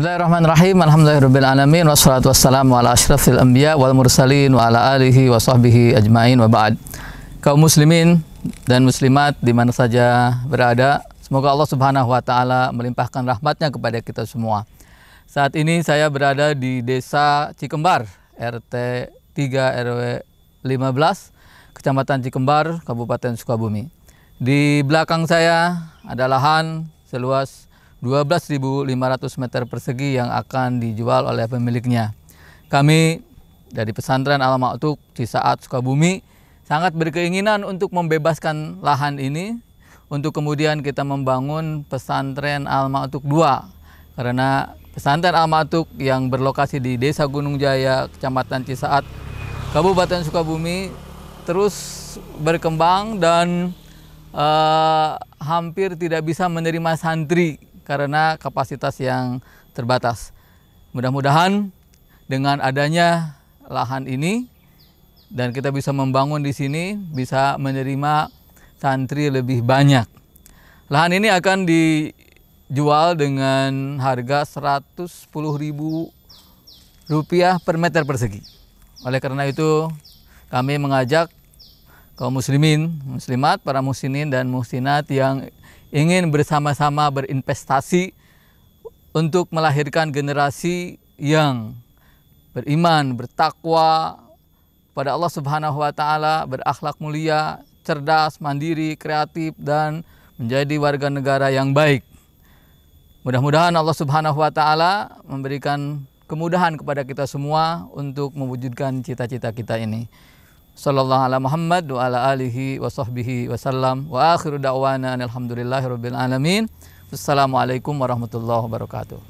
Bismillahirrahmanirrahim. Alhamdulillahirrabbilalamin. Wassalatu wassalamu ala ashrafil anbiya wal mursalin wa ala alihi wa sahbihi ajmain wa ba'd. Kaum muslimin dan muslimat di mana saja berada, semoga Allah subhanahu wa ta'ala melimpahkan rahmatnya kepada kita semua. Saat ini saya berada di desa Cikembar, RT 3 RW 15, Kecamatan Cikembar, Kabupaten Sukabumi. Di belakang saya ada lahan seluas 12.500 meter persegi yang akan dijual oleh pemiliknya. Kami dari pesantren Al Ma'tuk di saat Sukabumi sangat berkeinginan untuk membebaskan lahan ini untuk kemudian kita membangun pesantren Al Ma'tuk 2 karena pesantren Al Ma'tuk yang berlokasi di Desa Gunung Jaya, Kecamatan Cisaat, Kabupaten Sukabumi terus berkembang dan uh, hampir tidak bisa menerima santri karena kapasitas yang terbatas. Mudah-mudahan dengan adanya lahan ini dan kita bisa membangun di sini bisa menerima santri lebih banyak. Lahan ini akan dijual dengan harga Rp110.000 per meter persegi. Oleh karena itu kami mengajak kaum muslimin, muslimat, para muslimin dan muslimat yang ingin bersama-sama berinvestasi untuk melahirkan generasi yang beriman, bertakwa pada Allah Subhanahu wa taala, berakhlak mulia, cerdas, mandiri, kreatif dan menjadi warga negara yang baik. Mudah-mudahan Allah Subhanahu wa taala memberikan kemudahan kepada kita semua untuk mewujudkan cita-cita kita ini sallallahu ala Muhammad wa ala alihi wa sahbihi wasallam wa akhiru da'wana alhamdulillahi rabbil alamin. Wassalamualaikum warahmatullahi wabarakatuh.